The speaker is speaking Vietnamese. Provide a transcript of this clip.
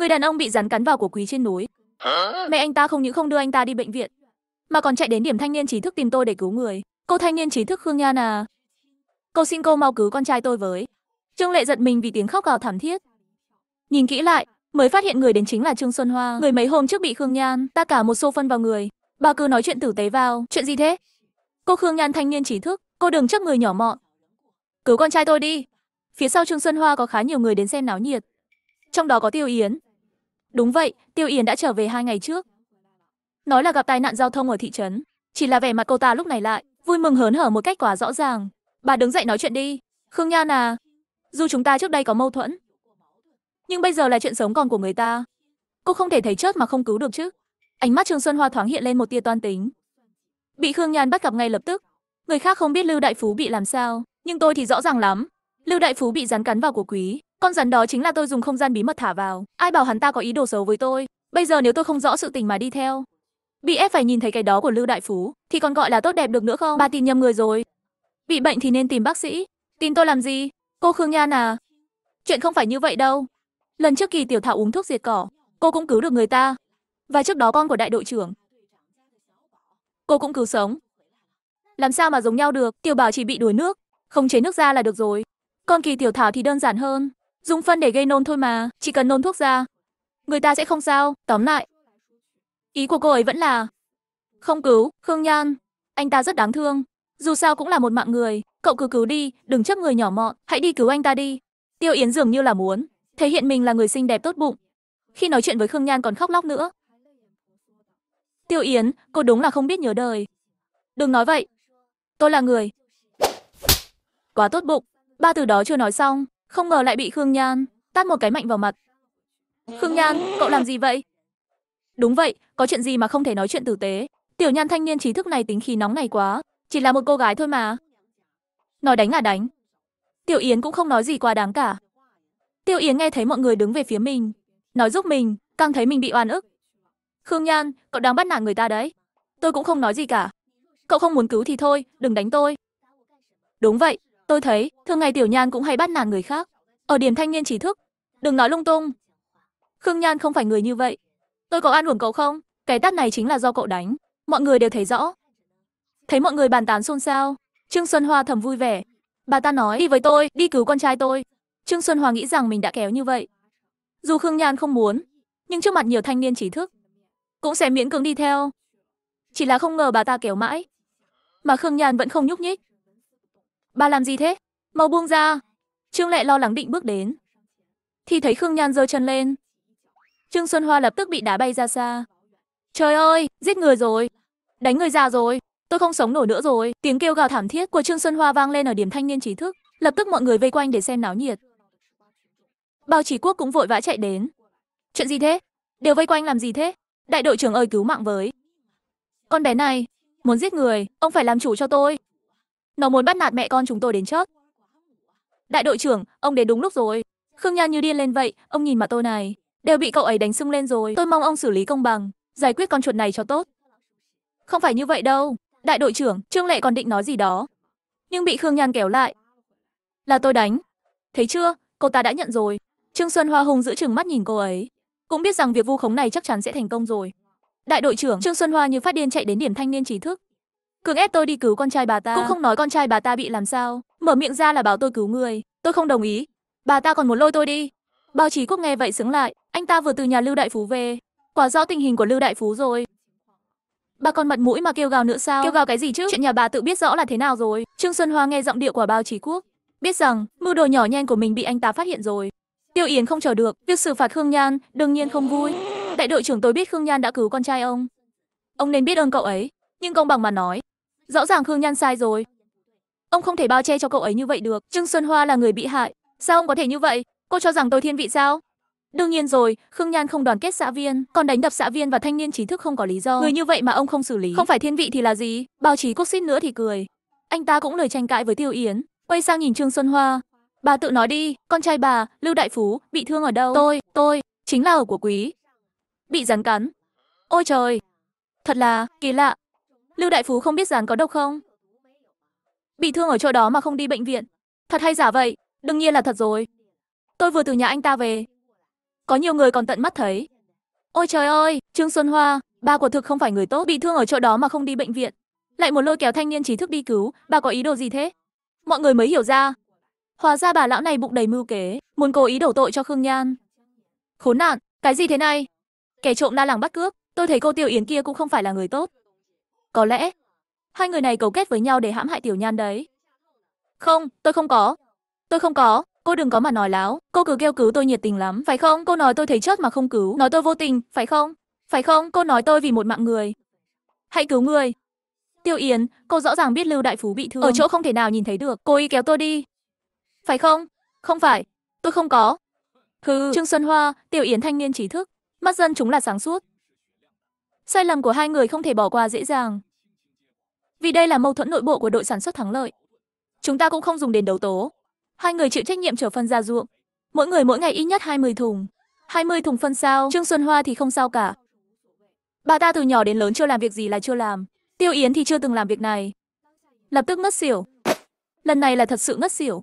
Người đàn ông bị rắn cắn vào của Quý trên núi. Mẹ anh ta không những không đưa anh ta đi bệnh viện, mà còn chạy đến điểm thanh niên trí thức tìm tôi để cứu người. Cô thanh niên trí thức Khương Nhan à, cô xin cô mau cứu con trai tôi với. Trương Lệ giật mình vì tiếng khóc gào thảm thiết. Nhìn kỹ lại, mới phát hiện người đến chính là Trương Xuân Hoa, người mấy hôm trước bị Khương Nhan ta cả một xô phân vào người. Bà cứ nói chuyện tử tế vào, chuyện gì thế? Cô Khương Nhan thanh niên trí thức, cô đừng chấp người nhỏ mọn. Cứu con trai tôi đi. Phía sau Trương Xuân Hoa có khá nhiều người đến xem náo nhiệt. Trong đó có Tiêu Yến, Đúng vậy, Tiêu Yến đã trở về hai ngày trước. Nói là gặp tai nạn giao thông ở thị trấn, chỉ là vẻ mặt cô ta lúc này lại, vui mừng hớn hở một cách quá rõ ràng. Bà đứng dậy nói chuyện đi. Khương Nha à, dù chúng ta trước đây có mâu thuẫn, nhưng bây giờ là chuyện sống còn của người ta. Cô không thể thấy chết mà không cứu được chứ. Ánh mắt Trương Xuân Hoa thoáng hiện lên một tia toan tính. Bị Khương Nhan bắt gặp ngay lập tức. Người khác không biết Lưu Đại Phú bị làm sao, nhưng tôi thì rõ ràng lắm. Lưu Đại Phú bị rắn cắn vào của quý, con rắn đó chính là tôi dùng không gian bí mật thả vào. Ai bảo hắn ta có ý đồ xấu với tôi? Bây giờ nếu tôi không rõ sự tình mà đi theo, bị ép phải nhìn thấy cái đó của Lưu Đại Phú, thì còn gọi là tốt đẹp được nữa không? Bà tin nhầm người rồi. Bị bệnh thì nên tìm bác sĩ. Tin tôi làm gì? Cô Khương Nhan à? Chuyện không phải như vậy đâu. Lần trước kỳ Tiểu Thảo uống thuốc diệt cỏ, cô cũng cứu được người ta. Và trước đó con của đại đội trưởng. Cô cũng cứu sống. Làm sao mà giống nhau được, Tiểu Bảo chỉ bị đuối nước, không chế nước ra là được rồi. con kỳ Tiểu Thảo thì đơn giản hơn. Dùng phân để gây nôn thôi mà, chỉ cần nôn thuốc ra, người ta sẽ không sao, tóm lại. Ý của cô ấy vẫn là không cứu, Khương Nhan, anh ta rất đáng thương, dù sao cũng là một mạng người, cậu cứ cứu đi, đừng chấp người nhỏ mọn, hãy đi cứu anh ta đi. Tiêu Yến dường như là muốn thể hiện mình là người xinh đẹp tốt bụng. Khi nói chuyện với Khương Nhan còn khóc lóc nữa. Tiêu Yến, cô đúng là không biết nhớ đời. Đừng nói vậy. Tôi là người. Quá tốt bụng. Ba từ đó chưa nói xong, không ngờ lại bị Khương Nhan tát một cái mạnh vào mặt. Khương Nhan, cậu làm gì vậy? Đúng vậy, có chuyện gì mà không thể nói chuyện tử tế. Tiểu Nhan thanh niên trí thức này tính khí nóng này quá, chỉ là một cô gái thôi mà. Nói đánh à đánh. Tiểu Yến cũng không nói gì quá đáng cả. Tiểu Yến nghe thấy mọi người đứng về phía mình, nói giúp mình, càng thấy mình bị oan ức. Khương Nhan, cậu đang bắt nạt người ta đấy. Tôi cũng không nói gì cả. Cậu không muốn cứu thì thôi, đừng đánh tôi. Đúng vậy, Tôi thấy, thường ngày Tiểu Nhan cũng hay bắt nạt người khác. Ở điểm thanh niên trí thức, đừng nói lung tung. Khương Nhan không phải người như vậy. Tôi có an ủi cậu không? Cái tát này chính là do cậu đánh. Mọi người đều thấy rõ. Thấy mọi người bàn tán xôn xao, Trương Xuân Hoa thầm vui vẻ. Bà ta nói đi với tôi, đi cứu con trai tôi. Trương Xuân Hoa nghĩ rằng mình đã kéo như vậy. Dù Khương Nhan không muốn, nhưng trước mặt nhiều thanh niên trí thức, cũng sẽ miễn cưỡng đi theo. Chỉ là không ngờ bà ta kéo mãi, mà Khương Nhan vẫn không nhúc nhích. Bà làm gì thế? Mau buông ra. Trương Lệ lo lắng định bước đến. Thì thấy Khương Nhan giơ chân lên. Trương Xuân Hoa lập tức bị đá bay ra xa. Trời ơi, giết người rồi. Đánh người già rồi. Tôi không sống nổi nữa rồi. Tiếng kêu gào thảm thiết của Trương Xuân Hoa vang lên ở điểm thanh niên trí thức. Lập tức mọi người vây quanh để xem náo nhiệt. Bao Chỉ Quốc cũng vội vã chạy đến. Chuyện gì thế? Đều vây quanh làm gì thế? Đại đội trưởng ơi cứu mạng với. Con bé này, muốn giết người, ông phải làm chủ cho tôi. Nó muốn bắt nạt mẹ con chúng tôi đến trước. Đại đội trưởng, ông đến đúng lúc rồi. Khương Nhan như điên lên vậy, ông nhìn mà tôi này. Đều bị cậu ấy đánh sưng lên rồi, tôi mong ông xử lý công bằng, giải quyết con chuột này cho tốt. Không phải như vậy đâu. Đại đội trưởng, Trương Lệ còn định nói gì đó. Nhưng bị Khương Nhan kéo lại. Là tôi đánh. Thấy chưa, cô ta đã nhận rồi. Trương Xuân Hoa hùng giữ chừng mắt nhìn cô ấy. Cũng biết rằng việc vu khống này chắc chắn sẽ thành công rồi. Đại đội trưởng Trương Xuân Hoa như phát điên chạy đến điểm thanh niên trí thức. Cường ép tôi đi cứu con trai bà ta Cũng không nói con trai bà ta bị làm sao Mở miệng ra là bảo tôi cứu người Tôi không đồng ý Bà ta còn muốn lôi tôi đi Bao trí quốc nghe vậy sướng lại Anh ta vừa từ nhà Lưu Đại Phú về Quả rõ tình hình của Lưu Đại Phú rồi Bà còn mặt mũi mà kêu gào nữa sao Kêu gào cái gì chứ Chuyện nhà bà tự biết rõ là thế nào rồi Trương Xuân Hoa nghe giọng điệu của Bao trí quốc Biết rằng mưu đồ nhỏ nhen của mình bị anh ta phát hiện rồi Tiêu Yến không chờ được Việc xử phạt Khương Nhan đương nhiên không vui Đại đội trưởng tôi biết Khương Nhan đã cứu con trai ông Ông nên biết ơn cậu ấy Nhưng công bằng mà nói Rõ ràng Khương Nhan sai rồi. Ông không thể bao che cho cậu ấy như vậy được. Trương Xuân Hoa là người bị hại. Sao ông có thể như vậy? Cô cho rằng tôi thiên vị sao? Đương nhiên rồi, Khương Nhan không đoàn kết xã viên, còn đánh đập xã viên và thanh niên trí thức không có lý do. Người như vậy mà ông không xử lý. Không phải thiên vị thì là gì? Báo chí cốt xít nữa thì cười. Anh ta cũng lời tranh cãi với Tiêu Yến, quay sang nhìn Trương Xuân Hoa. Bà tự nói đi, con trai bà, Lưu Đại Phú, bị thương ở đâu? Tôi, tôi, chính là ở của quý. Bị rắn cắn. Ôi trời, thật là kỳ lạ, Lưu Đại Phú không biết rắn có độc không? Bị thương ở chỗ đó mà không đi bệnh viện. Thật hay giả vậy? Đương nhiên là thật rồi. Tôi vừa từ nhà anh ta về. Có nhiều người còn tận mắt thấy. Ôi trời ơi, Trương Xuân Hoa, ba của thực không phải người tốt, bị thương ở chỗ đó mà không đi bệnh viện. Lại muốn lôi kéo thanh niên trí thức đi cứu, bà có ý đồ gì thế? Mọi người mới hiểu ra. Hóa ra bà lão này bụng đầy mưu kế, muốn cố ý đổ tội cho Khương Nhan. Khốn nạn, cái gì thế này? Kẻ trộm na làng bắt cướp, tôi thấy cô Tiểu Yến kia cũng không phải là người tốt. Có lẽ, hai người này cấu kết với nhau để hãm hại Tiểu Nhan đấy. Không, tôi không có. Tôi không có, cô đừng có mà nói láo. Cô cứ kêu cứu tôi nhiệt tình lắm, phải không? Cô nói tôi thấy chớt mà không cứu. Nói tôi vô tình, phải không? Phải không? Cô nói tôi vì một mạng người. Hãy cứu người. Tiêu Yến, cô rõ ràng biết Lưu Đại Phú bị thương. Ở chỗ không thể nào nhìn thấy được, cô ý kéo tôi đi. Phải không? Không phải, tôi không có. Hừ, Trương Xuân Hoa, Tiểu Yến thanh niên trí thức, mắt dân chúng là sáng suốt. Sai lầm của hai người không thể bỏ qua dễ dàng. Vì đây là mâu thuẫn nội bộ của đội sản xuất thắng lợi. Chúng ta cũng không dùng đến đấu tố. Hai người chịu trách nhiệm trở phân ra ruộng. Mỗi người mỗi ngày ít nhất 20 thùng. 20 thùng phân sao, Trương Xuân Hoa thì không sao cả. Bà ta từ nhỏ đến lớn chưa làm việc gì là chưa làm. Tiêu Yến thì chưa từng làm việc này. Lập tức ngất xỉu. Lần này là thật sự ngất xỉu.